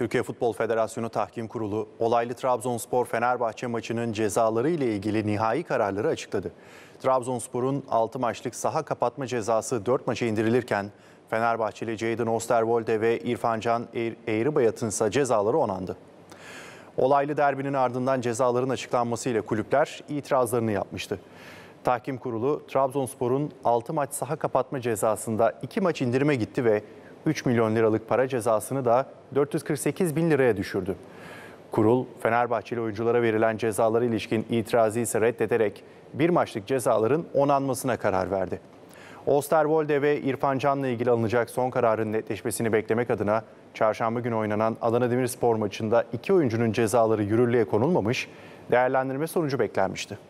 Türkiye Futbol Federasyonu Tahkim Kurulu olaylı Trabzonspor Fenerbahçe maçının cezaları ile ilgili nihai kararları açıkladı. Trabzonspor'un 6 maçlık saha kapatma cezası 4 maça indirilirken Fenerbahçeli Jadon Osterwolde ve İrfancan Can Eğribayat'ın ise cezaları onandı. Olaylı derbinin ardından cezaların açıklanmasıyla kulüpler itirazlarını yapmıştı. Tahkim kurulu Trabzonspor'un 6 maç saha kapatma cezasında 2 maç indirime gitti ve 3 milyon liralık para cezasını da 448 bin liraya düşürdü. Kurul, Fenerbahçeli oyunculara verilen cezalara ilişkin itirazı ise reddederek bir maçlık cezaların onanmasına karar verdi. Osterwolde ve İrfan Can'la ilgili alınacak son kararın netleşmesini beklemek adına çarşamba günü oynanan Adana Demirspor maçında iki oyuncunun cezaları yürürlüğe konulmamış, değerlendirme sonucu beklenmişti.